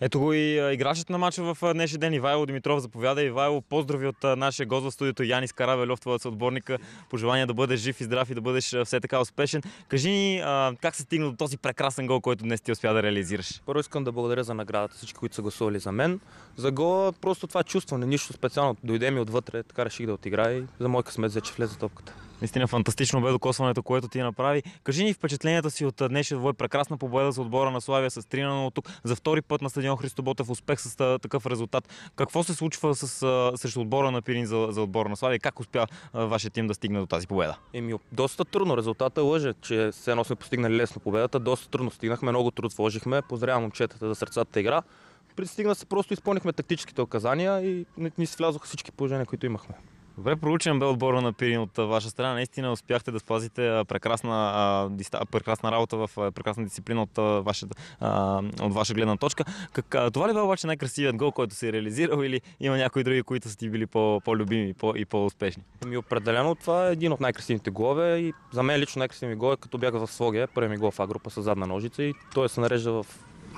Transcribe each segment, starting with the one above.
Ето го и играчът на матча в днешния ден. Ивайло Димитров заповяда. Ивайло, поздрави от нашия гост в студиото Янис Каравелев, твоят съотборника. пожелание да бъдеш жив и здрав и да бъдеш все така успешен. Кажи ни как се стигна до този прекрасен гол, който днес ти успя да реализираш. Първо искам да благодаря за наградата, всички, които са гласували за мен. За гола просто това чувстване, нищо специално. Дойде ми отвътре, така реших да отиграй. и за мой късмет взе, че влезе топката. Наистина фантастично бе докосването, което ти направи. Кажи ни впечатленията си от днешния двой. Прекрасна победа за отбора на Славия с 3 0 тук. За втори път на стадион Христо Ботев успех с такъв резултат. Какво се случва с, срещу отбора на Пирин за, за отбора на Славия? Как успя вашия тим да стигне до тази победа? Еми, доста трудно. Резултата лъже, че все едно сме постигнали лесно победата. Доста трудно стигнахме, много труд вложихме. Поздравявам момчетата за сърцата игра пристигна се, просто изпълнихме тактическите указания и ни се влязоха всички положения, които имахме. Добре проучен бе отбора на Пирин от ваша страна. Наистина успяхте да спазите прекрасна, а, прекрасна работа в прекрасна дисциплина от, а, ваша, от ваша гледна точка. Как, това ли бе обаче най-красивият гол, който си е реализирал или има някои други, които са ти били по, любими по, и по-успешни? Ми определено това е един от най-красивите голове и за мен лично най-красиви гол е като бях в Слогия, първи ми гол в А група с задна ножица и той се нарежда в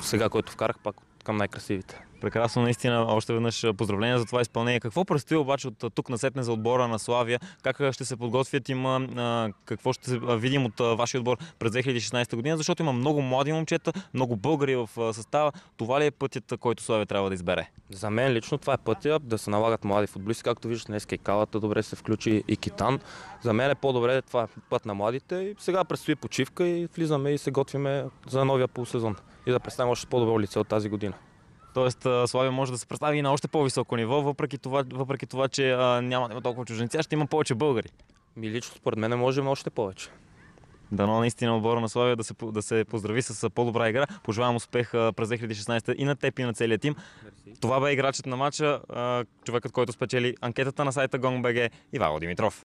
сега, който вкарах пак към най-красивите. Прекрасно, наистина, още веднъж поздравления за това изпълнение. Какво предстои обаче от тук насетне за отбора на Славия? Как ще се подготвят има? Какво ще видим от вашия отбор през 2016 година? Защото има много млади момчета, много българи в състава. Това ли е пътят, който Славия трябва да избере? За мен лично това е пътя да се налагат млади футболисти. Както виждаш, днес Калата добре се включи и Китан. За мен е по-добре това е път на младите. И сега предстои почивка и влизаме и се готвиме за новия полусезон. И да представим още по-добро лице от тази година. Тоест, Славия може да се представи и на още по-високо ниво, въпреки това, въпреки това че а, няма, няма толкова чужденци, а ще има повече българи. Ми лично според мен можем още повече. Дано наистина отбора на Славия да се, да се поздрави с по-добра игра. Пожелавам успех през 2016 и на теб и на целия тим. Мерси. Това бе играчът на матча, човекът, който спечели анкетата на сайта GongBG, Ивайло Димитров.